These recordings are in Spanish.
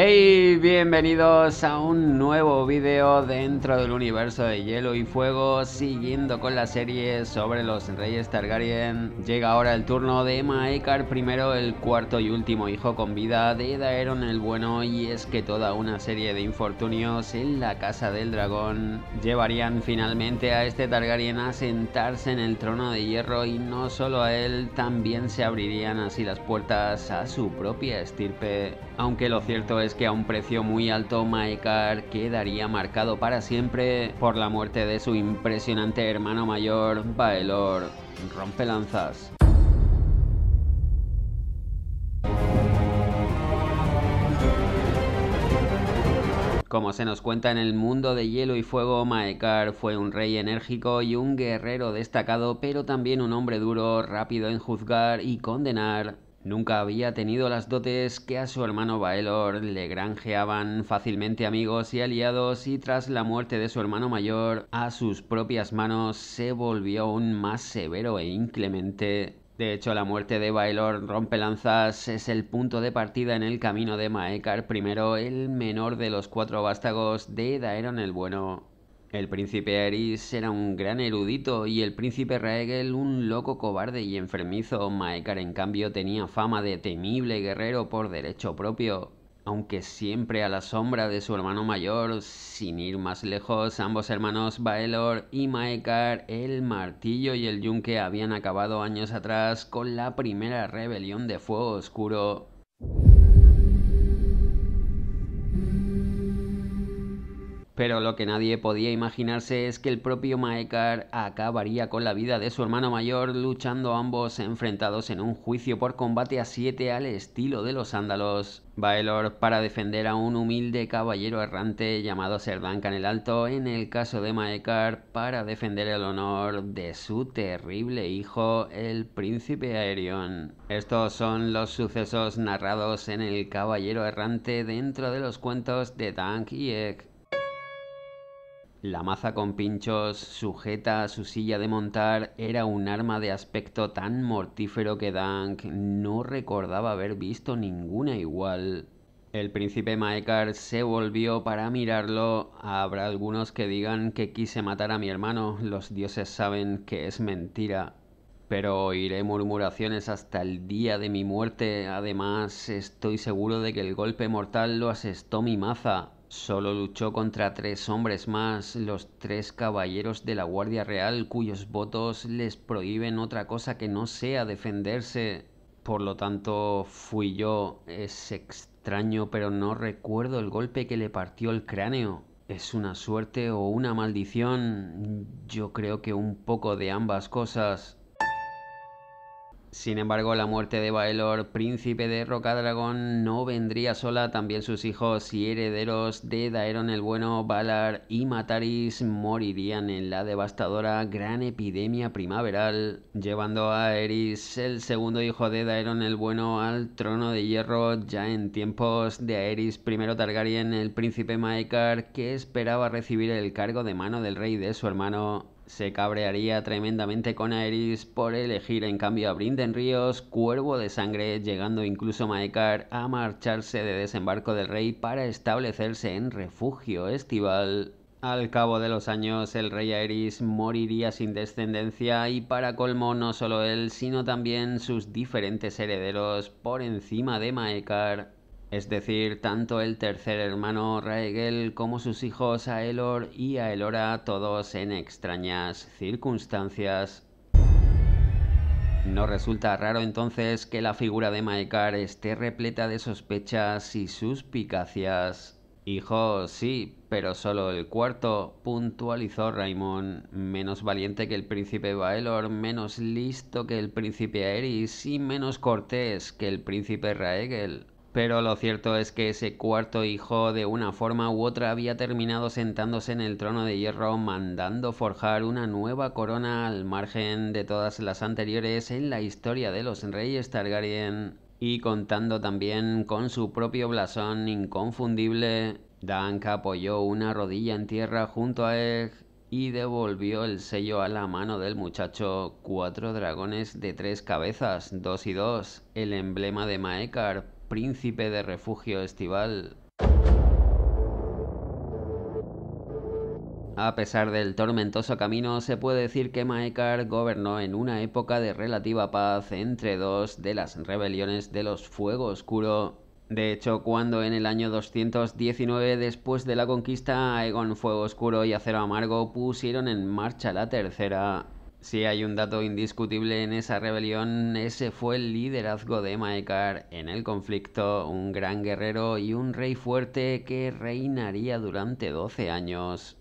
Hey, bienvenidos a un nuevo video dentro del universo de hielo y fuego, siguiendo con la serie sobre los reyes Targaryen. Llega ahora el turno de Maekar I, el cuarto y último hijo con vida de Daeron el Bueno, y es que toda una serie de infortunios en la casa del dragón llevarían finalmente a este Targaryen a sentarse en el trono de hierro y no solo a él, también se abrirían así las puertas a su propia estirpe aunque lo cierto es que a un precio muy alto Maekar quedaría marcado para siempre por la muerte de su impresionante hermano mayor, Baelor, lanzas. Como se nos cuenta en el mundo de hielo y fuego, Maekar fue un rey enérgico y un guerrero destacado, pero también un hombre duro, rápido en juzgar y condenar, Nunca había tenido las dotes que a su hermano Baelor le granjeaban fácilmente amigos y aliados y tras la muerte de su hermano mayor, a sus propias manos se volvió aún más severo e inclemente. De hecho, la muerte de Baelor lanzas es el punto de partida en el camino de Maekar I, el menor de los cuatro vástagos de Daeron el Bueno. El príncipe Aris era un gran erudito y el príncipe Raegel un loco cobarde y enfermizo. Maekar, en cambio, tenía fama de temible guerrero por derecho propio, aunque siempre a la sombra de su hermano mayor. Sin ir más lejos, ambos hermanos Baelor y Maekar, el martillo y el yunque habían acabado años atrás con la primera rebelión de Fuego Oscuro. Pero lo que nadie podía imaginarse es que el propio Maekar acabaría con la vida de su hermano mayor luchando ambos enfrentados en un juicio por combate a siete al estilo de los ándalos. Baelor para defender a un humilde caballero errante llamado en el Alto, en el caso de Maekar para defender el honor de su terrible hijo, el príncipe Aerion. Estos son los sucesos narrados en El Caballero Errante dentro de los cuentos de Dank y Egg. La maza con pinchos sujeta a su silla de montar era un arma de aspecto tan mortífero que Dank no recordaba haber visto ninguna igual. El príncipe Maekar se volvió para mirarlo. Habrá algunos que digan que quise matar a mi hermano, los dioses saben que es mentira. Pero oiré murmuraciones hasta el día de mi muerte. Además, estoy seguro de que el golpe mortal lo asestó mi maza, Solo luchó contra tres hombres más, los tres caballeros de la Guardia Real, cuyos votos les prohíben otra cosa que no sea defenderse. Por lo tanto, fui yo. Es extraño, pero no recuerdo el golpe que le partió el cráneo. ¿Es una suerte o una maldición? Yo creo que un poco de ambas cosas. Sin embargo, la muerte de Baelor, príncipe de Rocadragón, no vendría sola. También sus hijos y herederos de Daeron el Bueno, Valar y Mataris morirían en la devastadora gran epidemia primaveral, llevando a Eris, el segundo hijo de Daeron el Bueno, al trono de hierro ya en tiempos de Aerys I Targaryen, el príncipe Maekar, que esperaba recibir el cargo de mano del rey de su hermano se cabrearía tremendamente con Aeris por elegir en cambio a Brinden Ríos, Cuervo de Sangre, llegando incluso Maekar a marcharse de desembarco del rey para establecerse en refugio estival. Al cabo de los años, el rey Aeris moriría sin descendencia y para colmo no solo él, sino también sus diferentes herederos por encima de Maekar es decir, tanto el tercer hermano Raegel como sus hijos Aelor y Aelora, todos en extrañas circunstancias. No resulta raro entonces que la figura de Maekar esté repleta de sospechas y suspicacias. Hijo, sí, pero solo el cuarto, puntualizó Raimon. Menos valiente que el príncipe Baelor, menos listo que el príncipe Aeris y menos cortés que el príncipe Raegel. Pero lo cierto es que ese cuarto hijo de una forma u otra había terminado sentándose en el trono de hierro mandando forjar una nueva corona al margen de todas las anteriores en la historia de los reyes Targaryen y contando también con su propio blasón inconfundible. Dank apoyó una rodilla en tierra junto a Egg y devolvió el sello a la mano del muchacho cuatro dragones de tres cabezas, dos y dos, el emblema de Maekar, príncipe de refugio estival. A pesar del tormentoso camino, se puede decir que Maekar gobernó en una época de relativa paz entre dos de las rebeliones de los Fuego Oscuro. De hecho, cuando en el año 219 después de la conquista, Aegon Fuego Oscuro y Acero Amargo pusieron en marcha la tercera, si hay un dato indiscutible en esa rebelión. Ese fue el liderazgo de Maekar en el conflicto, un gran guerrero y un rey fuerte que reinaría durante 12 años.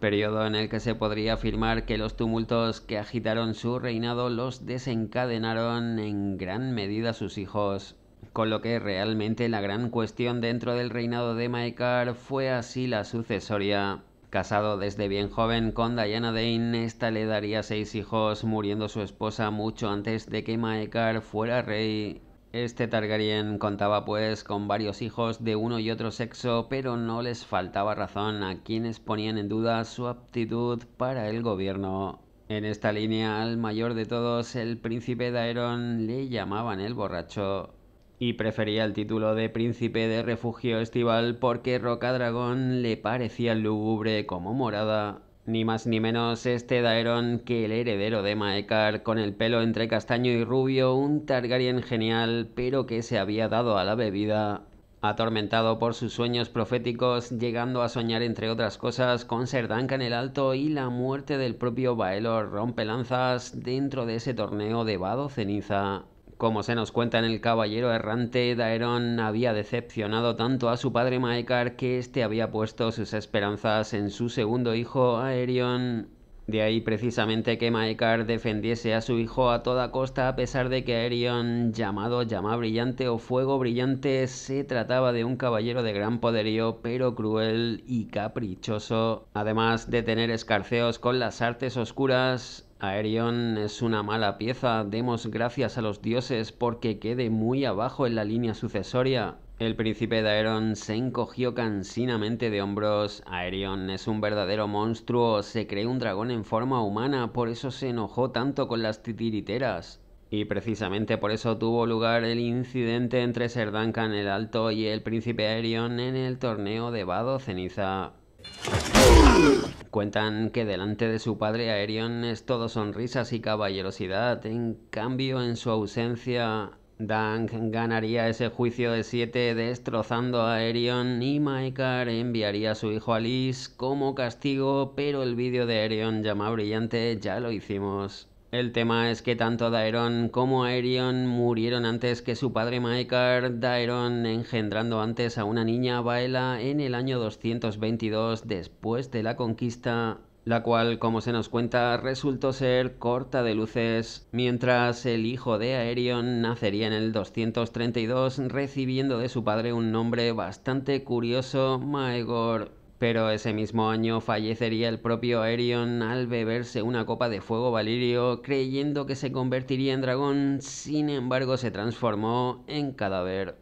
Periodo en el que se podría afirmar que los tumultos que agitaron su reinado los desencadenaron en gran medida sus hijos. Con lo que realmente la gran cuestión dentro del reinado de Maekar fue así la sucesoria. Casado desde bien joven con Diana Dane, esta le daría seis hijos, muriendo su esposa mucho antes de que Maekar fuera rey. Este Targaryen contaba pues con varios hijos de uno y otro sexo, pero no les faltaba razón a quienes ponían en duda su aptitud para el gobierno. En esta línea, al mayor de todos, el príncipe Daeron, le llamaban el borracho y prefería el título de príncipe de refugio estival porque Rocadragón le parecía lúgubre como morada, ni más ni menos este Daeron que el heredero de Maekar, con el pelo entre castaño y rubio, un Targaryen genial, pero que se había dado a la bebida. Atormentado por sus sueños proféticos, llegando a soñar entre otras cosas con en el Alto y la muerte del propio Baelor lanzas dentro de ese torneo de Vado Ceniza. Como se nos cuenta en El Caballero Errante, Daeron había decepcionado tanto a su padre Maekar que éste había puesto sus esperanzas en su segundo hijo, Aerion. De ahí precisamente que Maekar defendiese a su hijo a toda costa a pesar de que Aerion, llamado llama brillante o fuego brillante, se trataba de un caballero de gran poderío pero cruel y caprichoso. Además de tener escarceos con las artes oscuras, Aerion es una mala pieza, demos gracias a los dioses porque quede muy abajo en la línea sucesoria. El príncipe de Aeron se encogió cansinamente de hombros. Aerion es un verdadero monstruo, se cree un dragón en forma humana, por eso se enojó tanto con las titiriteras. Y precisamente por eso tuvo lugar el incidente entre en el Alto y el príncipe Aerion en el torneo de Vado Ceniza. Cuentan que delante de su padre Aerion es todo sonrisas y caballerosidad, en cambio en su ausencia Dank ganaría ese juicio de siete destrozando a Aerion y Maekar enviaría a su hijo Alice como castigo, pero el vídeo de Aerion llama brillante ya lo hicimos. El tema es que tanto Daeron como Aerion murieron antes que su padre Maekar, Daeron engendrando antes a una niña Baela en el año 222 después de la conquista, la cual, como se nos cuenta, resultó ser corta de luces, mientras el hijo de Aerion nacería en el 232 recibiendo de su padre un nombre bastante curioso, Maegor pero ese mismo año fallecería el propio Aerion al beberse una copa de fuego valirio, creyendo que se convertiría en dragón, sin embargo se transformó en cadáver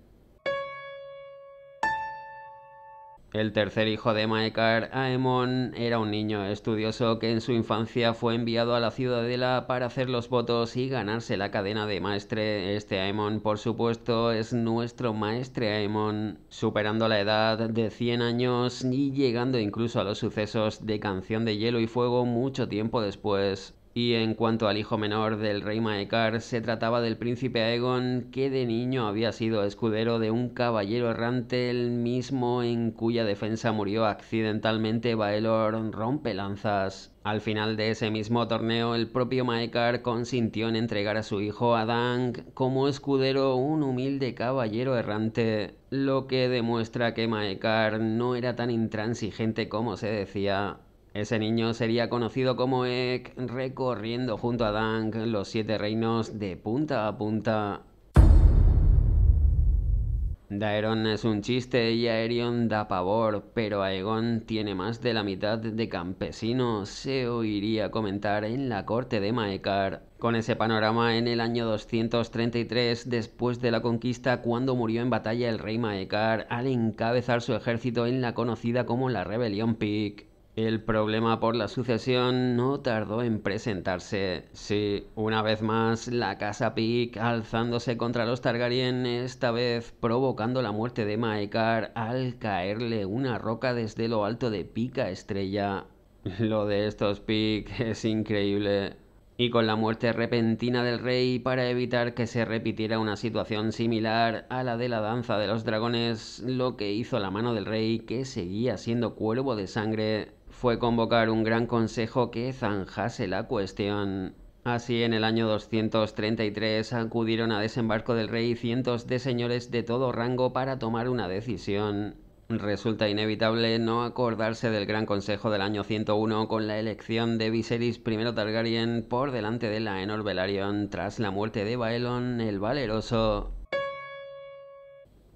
El tercer hijo de Maekar, Aemon, era un niño estudioso que en su infancia fue enviado a la ciudadela para hacer los votos y ganarse la cadena de maestre. Este Aemon, por supuesto, es nuestro maestre Aemon, superando la edad de 100 años y llegando incluso a los sucesos de Canción de Hielo y Fuego mucho tiempo después. Y en cuanto al hijo menor del rey Maekar, se trataba del príncipe Aegon, que de niño había sido escudero de un caballero errante, el mismo en cuya defensa murió accidentalmente Baelor Rompelanzas. Al final de ese mismo torneo, el propio Maekar consintió en entregar a su hijo Adang como escudero un humilde caballero errante, lo que demuestra que Maekar no era tan intransigente como se decía, ese niño sería conocido como Ek, recorriendo junto a Dank los siete reinos de punta a punta. Daeron es un chiste y Aerion da pavor, pero Aegon tiene más de la mitad de campesinos. se oiría comentar en la corte de Maekar. Con ese panorama, en el año 233, después de la conquista, cuando murió en batalla el rey Maekar al encabezar su ejército en la conocida como la Rebelión Peak. El problema por la sucesión no tardó en presentarse. Sí, una vez más, la casa Pic alzándose contra los Targaryen, esta vez provocando la muerte de Maekar al caerle una roca desde lo alto de Pica Estrella. Lo de estos Pic es increíble. Y con la muerte repentina del rey, para evitar que se repitiera una situación similar a la de la danza de los dragones, lo que hizo la mano del rey, que seguía siendo cuervo de sangre, fue convocar un gran consejo que zanjase la cuestión. Así, en el año 233 acudieron a desembarco del rey cientos de señores de todo rango para tomar una decisión. Resulta inevitable no acordarse del Gran Consejo del año 101 con la elección de Viserys I Targaryen por delante de la Enor Velaryon tras la muerte de Baelon el Valeroso.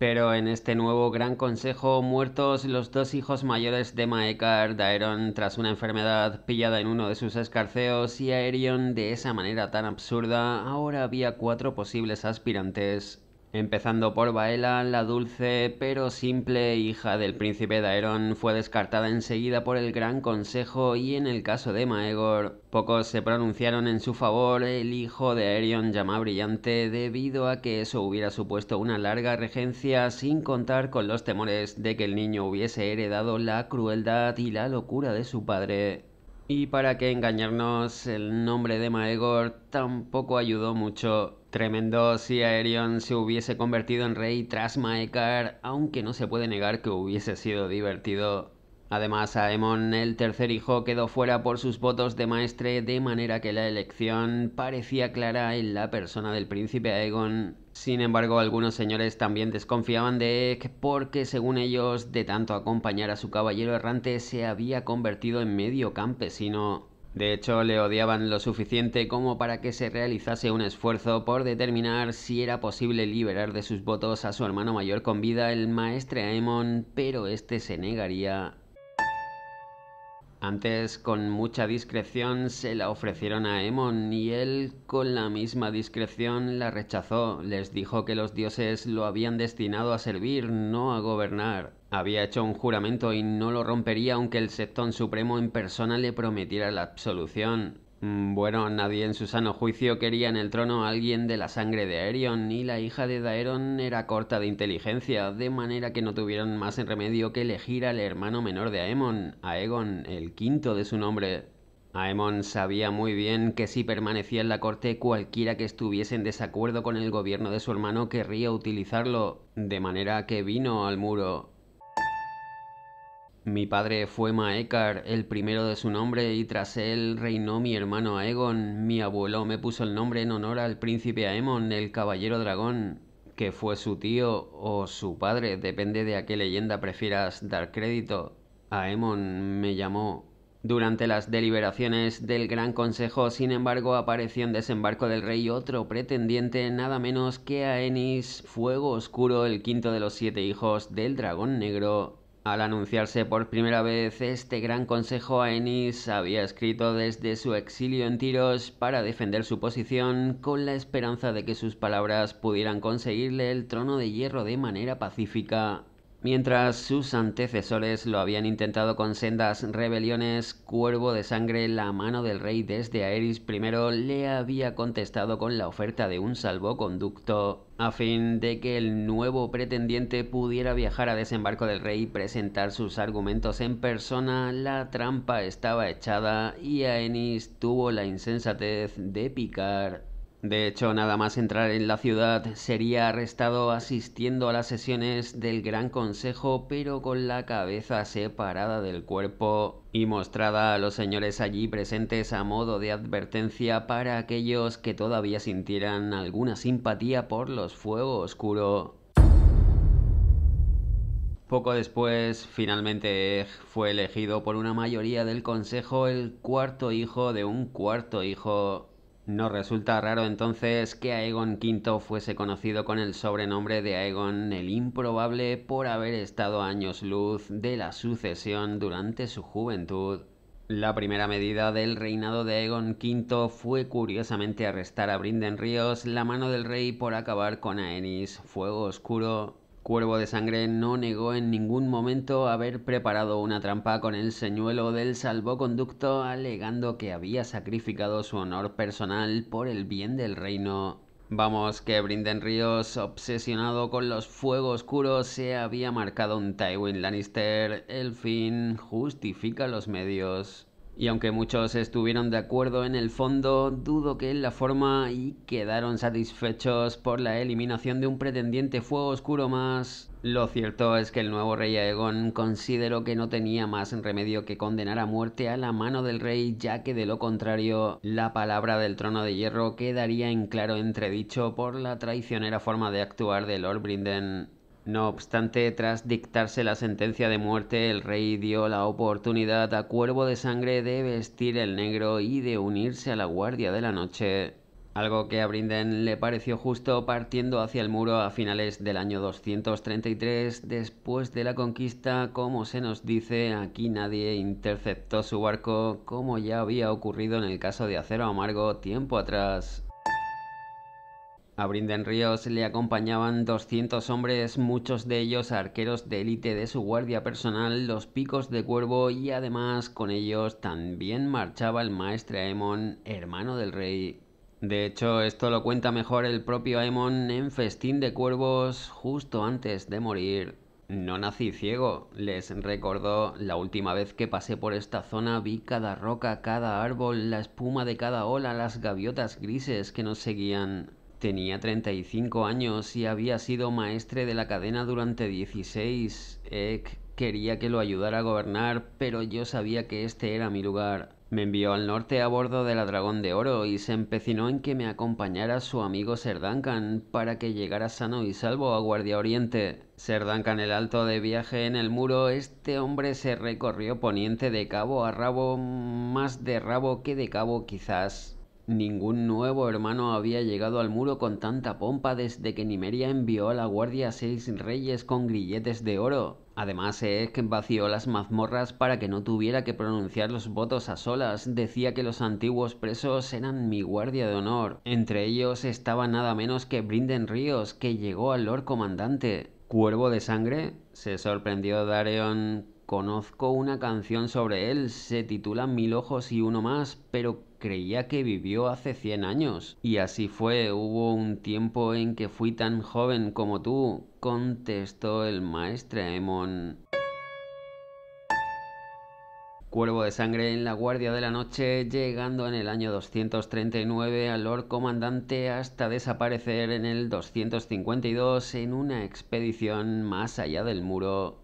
Pero en este nuevo Gran Consejo, muertos los dos hijos mayores de Maekar, Daeron tras una enfermedad pillada en uno de sus escarceos y Aerion de esa manera tan absurda, ahora había cuatro posibles aspirantes Empezando por Baela, la dulce pero simple hija del príncipe Daeron fue descartada enseguida por el Gran Consejo y en el caso de Maegor, pocos se pronunciaron en su favor. El hijo de Aerion llama brillante debido a que eso hubiera supuesto una larga regencia sin contar con los temores de que el niño hubiese heredado la crueldad y la locura de su padre. Y para qué engañarnos, el nombre de Maegor tampoco ayudó mucho. Tremendo si Aerion se hubiese convertido en rey tras Maekar, aunque no se puede negar que hubiese sido divertido Además, Aemon, el tercer hijo, quedó fuera por sus votos de maestre, de manera que la elección parecía clara en la persona del príncipe Aegon. Sin embargo, algunos señores también desconfiaban de Egg porque, según ellos, de tanto acompañar a su caballero errante se había convertido en medio campesino. De hecho, le odiaban lo suficiente como para que se realizase un esfuerzo por determinar si era posible liberar de sus votos a su hermano mayor con vida, el maestre Aemon, pero este se negaría antes, con mucha discreción, se la ofrecieron a Emon y él, con la misma discreción, la rechazó. Les dijo que los dioses lo habían destinado a servir, no a gobernar. Había hecho un juramento y no lo rompería aunque el Septón Supremo en persona le prometiera la absolución. Mm, bueno, nadie en su sano juicio quería en el trono a alguien de la sangre de Aerion, y la hija de Daeron era corta de inteligencia, de manera que no tuvieron más en remedio que elegir al hermano menor de Aemon, Aegon, el quinto de su nombre. Aemon sabía muy bien que si permanecía en la corte cualquiera que estuviese en desacuerdo con el gobierno de su hermano querría utilizarlo, de manera que vino al muro mi padre fue Maekar, el primero de su nombre, y tras él reinó mi hermano Aegon. Mi abuelo me puso el nombre en honor al príncipe Aemon, el caballero dragón, que fue su tío o su padre, depende de a qué leyenda prefieras dar crédito. Aemon me llamó. Durante las deliberaciones del Gran Consejo, sin embargo, apareció en desembarco del rey otro pretendiente, nada menos que Aenis, Fuego Oscuro, el quinto de los siete hijos del dragón negro, al anunciarse por primera vez este gran consejo, Ennis había escrito desde su exilio en Tiros para defender su posición con la esperanza de que sus palabras pudieran conseguirle el trono de hierro de manera pacífica Mientras sus antecesores lo habían intentado con sendas rebeliones, Cuervo de Sangre, la mano del rey desde Aeris I, le había contestado con la oferta de un salvoconducto a fin de que el nuevo pretendiente pudiera viajar a desembarco del rey y presentar sus argumentos en persona. La trampa estaba echada y Aenis tuvo la insensatez de picar de hecho, nada más entrar en la ciudad sería arrestado asistiendo a las sesiones del Gran Consejo, pero con la cabeza separada del cuerpo y mostrada a los señores allí presentes a modo de advertencia para aquellos que todavía sintieran alguna simpatía por los fuegos oscuros. Poco después, finalmente fue elegido por una mayoría del Consejo el cuarto hijo de un cuarto hijo no resulta raro entonces que Aegon V fuese conocido con el sobrenombre de Aegon el Improbable por haber estado años luz de la sucesión durante su juventud. La primera medida del reinado de Aegon V fue curiosamente arrestar a Brinden Ríos, la mano del rey por acabar con Aenys, Fuego Oscuro, Cuervo de Sangre no negó en ningún momento haber preparado una trampa con el señuelo del salvoconducto, alegando que había sacrificado su honor personal por el bien del reino. Vamos, que Brinden Ríos, obsesionado con los fuegos oscuros, se había marcado un Tywin Lannister. El fin justifica los medios. Y aunque muchos estuvieron de acuerdo en el fondo, dudo que en la forma y quedaron satisfechos por la eliminación de un pretendiente fuego oscuro más. Lo cierto es que el nuevo rey Aegon consideró que no tenía más remedio que condenar a muerte a la mano del rey, ya que de lo contrario la palabra del trono de hierro quedaría en claro entredicho por la traicionera forma de actuar de Lord Brinden. No obstante, tras dictarse la sentencia de muerte, el rey dio la oportunidad a Cuervo de Sangre de vestir el negro y de unirse a la Guardia de la Noche, algo que a Brinden le pareció justo partiendo hacia el muro a finales del año 233, después de la conquista, como se nos dice, aquí nadie interceptó su barco, como ya había ocurrido en el caso de Acero Amargo tiempo atrás. A Brinden Ríos le acompañaban 200 hombres, muchos de ellos arqueros de élite de su guardia personal, los picos de cuervo y además con ellos también marchaba el maestre Aemon, hermano del rey. De hecho, esto lo cuenta mejor el propio Aemon en Festín de Cuervos justo antes de morir. No nací ciego, les recordó, la última vez que pasé por esta zona vi cada roca, cada árbol, la espuma de cada ola, las gaviotas grises que nos seguían. Tenía 35 años y había sido maestre de la cadena durante 16. Ek quería que lo ayudara a gobernar, pero yo sabía que este era mi lugar. Me envió al norte a bordo de la Dragón de Oro y se empecinó en que me acompañara su amigo Ser para que llegara sano y salvo a Guardia Oriente. Ser el Alto de viaje en el muro, este hombre se recorrió poniente de cabo a rabo, más de rabo que de cabo quizás. Ningún nuevo hermano había llegado al muro con tanta pompa desde que Nimeria envió a la guardia a seis reyes con grilletes de oro. Además, es que vació las mazmorras para que no tuviera que pronunciar los votos a solas. Decía que los antiguos presos eran mi guardia de honor. Entre ellos estaba nada menos que Brinden Ríos, que llegó al Lord Comandante. ¿Cuervo de sangre? Se sorprendió Dareon Conozco una canción sobre él, se titula Mil ojos y uno más, pero creía que vivió hace 100 años. Y así fue, hubo un tiempo en que fui tan joven como tú, contestó el maestro Emon. Cuervo de sangre en la Guardia de la Noche, llegando en el año 239 al Lord Comandante hasta desaparecer en el 252 en una expedición más allá del muro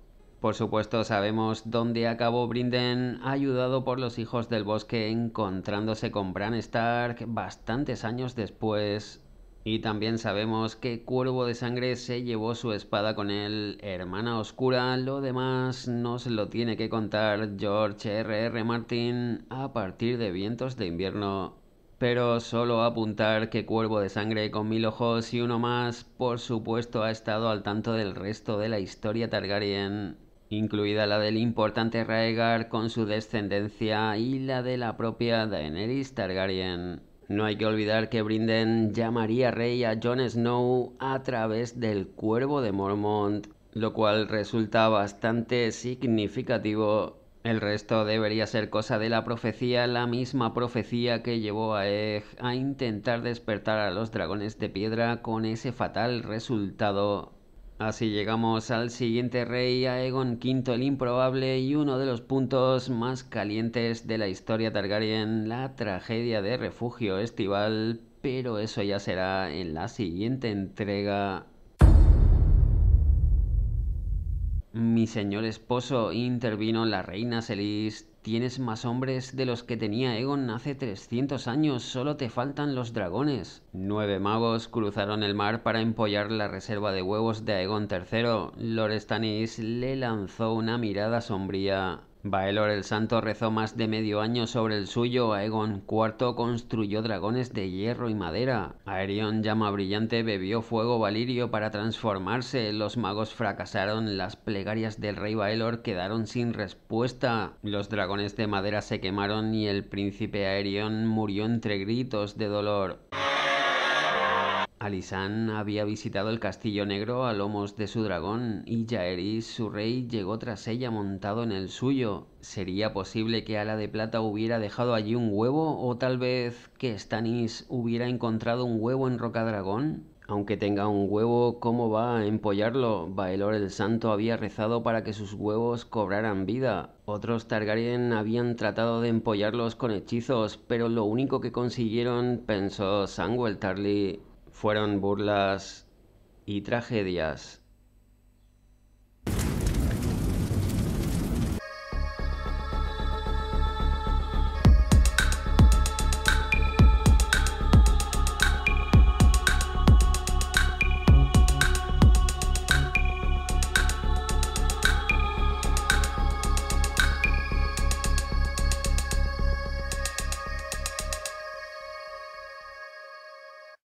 por supuesto, sabemos dónde acabó Brinden, ayudado por los hijos del bosque, encontrándose con Bran Stark bastantes años después. Y también sabemos que Cuervo de Sangre se llevó su espada con él, Hermana Oscura, lo demás nos lo tiene que contar George R.R. R. Martin a partir de Vientos de Invierno pero solo apuntar que Cuervo de Sangre con mil ojos y uno más, por supuesto, ha estado al tanto del resto de la historia Targaryen incluida la del importante Raegar con su descendencia y la de la propia Daenerys Targaryen. No hay que olvidar que Brinden llamaría rey a Jon Snow a través del Cuervo de Mormont, lo cual resulta bastante significativo. El resto debería ser cosa de la profecía, la misma profecía que llevó a Egg a intentar despertar a los dragones de piedra con ese fatal resultado Así llegamos al siguiente rey, Aegon V el Improbable y uno de los puntos más calientes de la historia Targaryen, la tragedia de refugio estival, pero eso ya será en la siguiente entrega. Mi señor esposo intervino la reina Celis Tienes más hombres de los que tenía Egon hace 300 años, solo te faltan los dragones. Nueve magos cruzaron el mar para empollar la reserva de huevos de Aegon III. Lord le lanzó una mirada sombría Baelor el Santo rezó más de medio año sobre el suyo, Aegon IV construyó dragones de hierro y madera, Aerion Llama Brillante bebió fuego valirio para transformarse, los magos fracasaron, las plegarias del rey Baelor quedaron sin respuesta, los dragones de madera se quemaron y el príncipe Aerion murió entre gritos de dolor. Alisán había visitado el Castillo Negro a lomos de su dragón y Jaerys, su rey, llegó tras ella montado en el suyo. ¿Sería posible que Ala de Plata hubiera dejado allí un huevo o tal vez que Stannis hubiera encontrado un huevo en Rocadragón? Aunque tenga un huevo, ¿cómo va a empollarlo? Baelor el Santo había rezado para que sus huevos cobraran vida. Otros Targaryen habían tratado de empollarlos con hechizos, pero lo único que consiguieron, pensó Sanguel Tarly, fueron burlas y tragedias